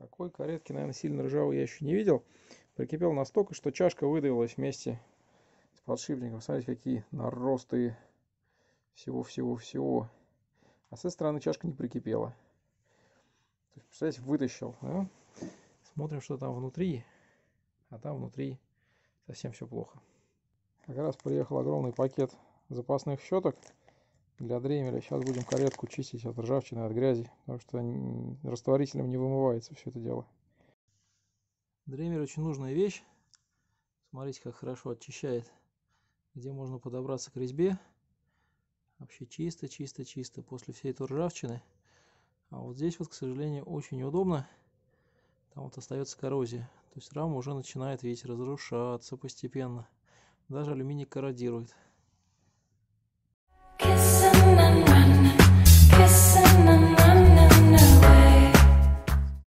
Такой каретки, наверное, сильно ржавый я еще не видел. Прикипел настолько, что чашка выдавилась вместе с подшипником. Смотрите, какие наросты всего-всего-всего. А с этой стороны чашка не прикипела. Представляете, вытащил. Да? Смотрим, что там внутри. А там внутри совсем все плохо. Как раз приехал огромный пакет запасных щеток для дремеля. Сейчас будем каретку чистить от ржавчины, от грязи, потому что растворителем не вымывается все это дело. Дремель очень нужная вещь. Смотрите, как хорошо очищает. Где можно подобраться к резьбе. Вообще чисто, чисто, чисто после всей этой ржавчины. А вот здесь вот, к сожалению, очень неудобно. Там вот остается коррозия. То есть рама уже начинает, видите, разрушаться постепенно. Даже алюминий корродирует.